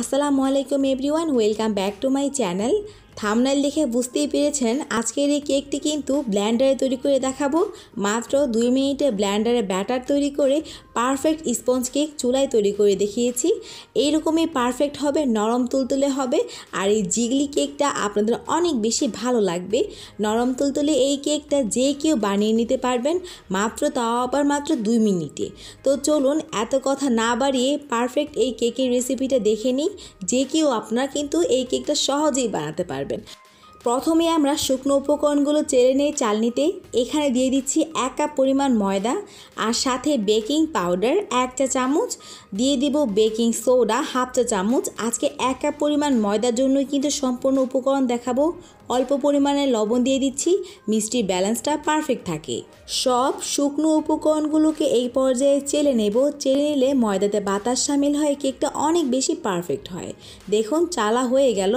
আসসালামু আলাইকুম everyone welcome back to my channel thumbnail দেখে বুঝতেই পেরেছেন আজকের এই কেকটি কিন্তু ব্ল্যান্ডারে তৈরি করে দেখাবো মাত্র দুই মিনিটে ব্ল্যান্ডারে ব্যাটার তৈরি করে পারফেক্ট স্পঞ্জ কেক চুলায় তৈরি করে দেখিয়েছি এইরকমই পারফেক্ট হবে নরম তুলতুলে হবে আর এই জিগলি কেকটা আপনাদের অনেক বেশি ভালো লাগবে নরম তুলতুলে এই কেকটা যে কেউ বানিয়ে নিতে পারবেন মাত্র তাও আবার মাত্র দুই মিনিটে তো চলুন এত কথা না বাড়িয়ে পারফেক্ট এই কেকের রেসিপিটা দেখে নিই যে কেউ আপনারা কিন্তু এই কেকটা সহজেই বানাতে পারবেন প্রথমে আমরা শুকনো উপকরণগুলো চেড়ে নিয়ে চালনিতে এখানে দিয়ে দিচ্ছি এক কাপ পরিমাণ ময়দা আর সাথে বেকিং পাউডার এক চা চামচ দিয়ে দিব বেকিং সোডা হাফ চা চামচ আজকে এক কাপ পরিমাণ ময়দার জন্যই কিন্তু সম্পূর্ণ উপকরণ দেখাবো অল্প পরিমাণে লবণ দিয়ে দিচ্ছি মিষ্টির ব্যালেন্সটা পারফেক্ট থাকে সব শুকনো উপকরণগুলোকে এই পর্যায়ে চেলে নেব চেলে নিলে ময়দাতে বাতাস সামিল হয় কেকটা অনেক বেশি পারফেক্ট হয় দেখুন চালা হয়ে গেল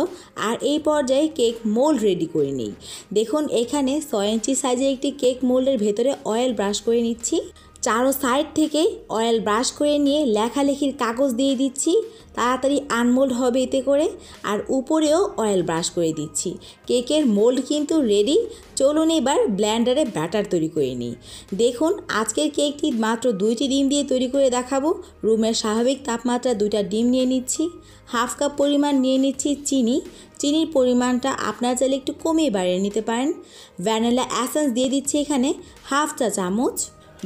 আর এই পর্যায়ে কেক মোল্ড রেডি করে নিই দেখুন এখানে ছয় ইঞ্চি সাইজের একটি কেক মোল্ডের ভেতরে অয়েল ব্রাশ করে নিচ্ছি চারো সাইড থেকে অয়েল ব্রাশ করে নিয়ে লেখালেখির কাগজ দিয়ে দিচ্ছি তাড়াতাড়ি আনমোল্ড হবে এতে করে আর উপরেও অয়েল ব্রাশ করে দিচ্ছি কেকের মোল্ড কিন্তু রেডি চলুন এবার ব্ল্যান্ডারে ব্যাটার তৈরি করে নিই দেখুন আজকের কেকটি মাত্র দুইটি ডিম দিয়ে তৈরি করে দেখাবো রুমের স্বাভাবিক তাপমাত্রা দুইটা ডিম নিয়ে নিচ্ছি হাফ কাপ পরিমাণ নিয়ে নিচ্ছি চিনি চিনির পরিমাণটা আপনার চাইলে একটু কমিয়ে বাড়িয়ে নিতে পারেন ভ্যানিলা অ্যাসেন্স দিয়ে দিচ্ছি এখানে হাফ চা চামচ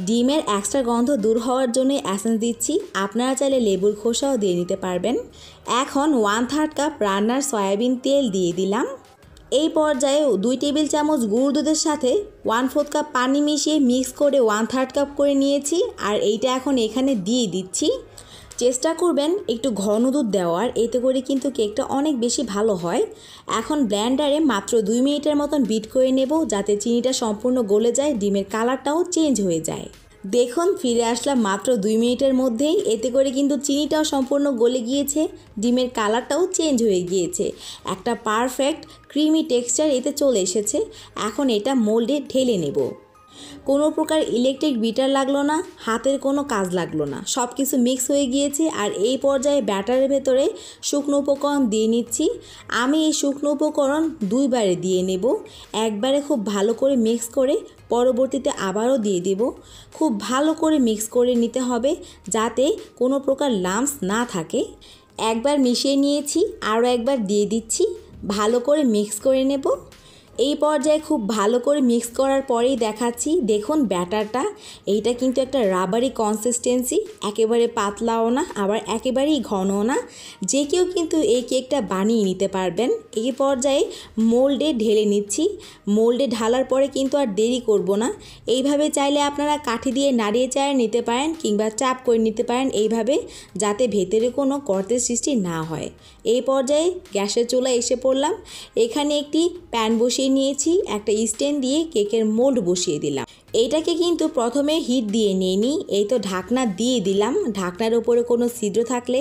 ডিমের এক্সট্রা গন্ধ দূর হওয়ার জন্য অ্যাসেন্স দিচ্ছি আপনারা চাইলে লেবুর খোসাও দিয়ে নিতে পারবেন এখন ওয়ান থার্ড কাপ রান্নার সয়াবিন তেল দিয়ে দিলাম এই পর্যায়ে দুই টেবিল চামচ গুড় দুধের সাথে ওয়ান ফোর্থ কাপ পানি মিশিয়ে মিক্স করে ওয়ান থার্ড কাপ করে নিয়েছি আর এইটা এখন এখানে দিয়ে দিচ্ছি চেষ্টা করবেন একটু ঘন দুধ দেওয়ার এতে করে কিন্তু কেকটা অনেক বেশি ভালো হয় এখন ব্ল্যান্ডারে মাত্র দুই মিনিটের মতন বিট করে নেব যাতে চিনিটা সম্পূর্ণ গলে যায় ডিমের কালারটাও চেঞ্জ হয়ে যায় দেখুন ফিরে আসলাম মাত্র দুই মিনিটের মধ্যেই এতে করে কিন্তু চিনিটাও সম্পূর্ণ গলে গিয়েছে ডিমের কালারটাও চেঞ্জ হয়ে গিয়েছে একটা পারফেক্ট ক্রিমি টেক্সচার এতে চলে এসেছে এখন এটা মোল্ডে ঢেলে নেবো কোনো প্রকার ইলেকট্রিক বিটার লাগলো না হাতের কোনো কাজ লাগলো না সব কিছু মিক্স হয়ে গিয়েছে আর এই পর্যায়ে ব্যাটারের ভেতরে শুকনো উপকরণ দিয়ে নিচ্ছি আমি এই শুকনো উপকরণ দুইবারে দিয়ে নেব একবারে খুব ভালো করে মিক্স করে পরবর্তীতে আবারও দিয়ে দেব খুব ভালো করে মিক্স করে নিতে হবে যাতে কোনো প্রকার লাম্পস না থাকে একবার মিশিয়ে নিয়েছি আরও একবার দিয়ে দিচ্ছি ভালো করে মিক্স করে নেব এই পর্যায়ে খুব ভালো করে মিক্স করার পরেই দেখাচ্ছি দেখুন ব্যাটারটা এইটা কিন্তু একটা রাবারি কনসিস্টেন্সি একেবারে পাতলাও না আবার একেবারেই ঘনও না যে কেউ কিন্তু এই কেকটা বানিয়ে নিতে পারবেন এই পর্যায়ে মোল্ডে ঢেলে নিচ্ছি মোল্ডে ঢালার পরে কিন্তু আর দেরি করব না এইভাবে চাইলে আপনারা কাঠি দিয়ে নাড়িয়ে চায় নিতে পারেন কিংবা চাপ করে নিতে পারেন এইভাবে যাতে ভেতরে কোনো কর্তের সৃষ্টি না হয় এই পর্যায়ে গ্যাসের চুলা এসে পড়লাম এখানে একটি প্যান বসিয়ে বসিয়ে নিয়েছি একটা স্ট্যান্ড দিয়ে কেকের মোল্ড বসিয়ে দিলাম এইটাকে কিন্তু প্রথমে হিট দিয়ে নিয়ে নিই এই তো ঢাকনা দিয়ে দিলাম ঢাকনার ওপরে কোনো ছিদ্র থাকলে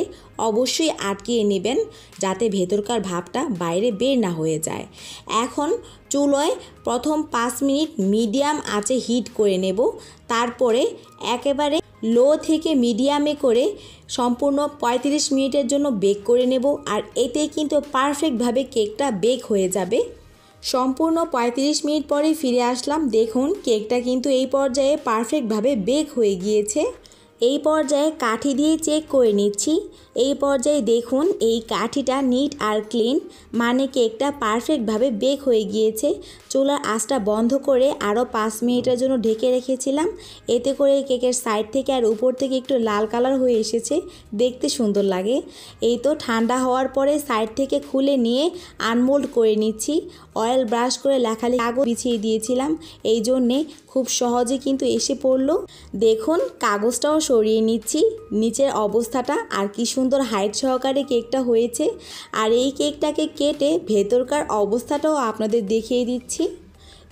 অবশ্যই আটকিয়ে নেবেন যাতে ভেতরকার ভাবটা বাইরে বের না হয়ে যায় এখন চুলোয় প্রথম পাঁচ মিনিট মিডিয়াম আঁচে হিট করে নেব তারপরে একেবারে লো থেকে মিডিয়ামে করে সম্পূর্ণ ৩৫ মিনিটের জন্য বেক করে নেব আর এতে কিন্তু পারফেক্টভাবে কেকটা বেক হয়ে যাবে সম্পূর্ণ ৩৫ মিনিট পরে ফিরে আসলাম দেখুন কেকটা কিন্তু এই পর্যায়ে পারফেক্টভাবে বেক হয়ে গিয়েছে এই পর্যায়ে কাঠি দিয়ে চেক করে নিচ্ছি এই পর্যায়ে দেখুন এই কাঠিটা নিট আর ক্লিন মানে কেকটা পারফেক্টভাবে বেক হয়ে গিয়েছে চুলার আঁচটা বন্ধ করে আরও পাঁচ মিনিটের জন্য ঢেকে রেখেছিলাম এতে করে কেকের সাইড থেকে আর উপর থেকে একটু লাল কালার হয়ে এসেছে দেখতে সুন্দর লাগে এই তো ঠান্ডা হওয়ার পরে সাইড থেকে খুলে নিয়ে আনমোল্ড করে নিচ্ছি অয়েল ব্রাশ করে লেখালে কাগজ বিছিয়ে দিয়েছিলাম এই জন্যে খুব সহজে কিন্তু এসে পড়লো দেখুন কাগজটাও সরিয়ে নিচ্ছি নিচের অবস্থাটা আর কি সুন্দর হাইট সহকারে কেকটা হয়েছে আর এই কেকটাকে কেটে ভেতরকার অবস্থাটাও আপনাদের দেখিয়ে দিচ্ছি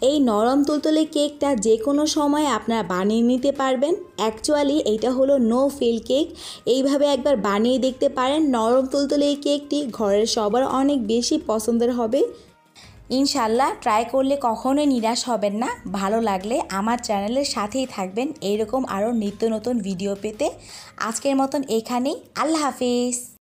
এই নরম তুলতুলে কেকটা যে কোনো সময় আপনারা বানিয়ে নিতে পারবেন অ্যাকচুয়ালি এইটা হলো নো ফিল কেক এইভাবে একবার বানিয়ে দেখতে পারেন নরম তুলতুলে এই কেকটি ঘরের সবার অনেক বেশি পছন্দের হবে ইনশাল্লাহ ট্রাই করলে কখনোই নিরাশ হবেন না ভালো লাগলে আমার চ্যানেলের সাথেই থাকবেন এরকম আরও নিত্য নতুন ভিডিও পেতে আজকের মতন এখানেই আল্লাহ হাফিজ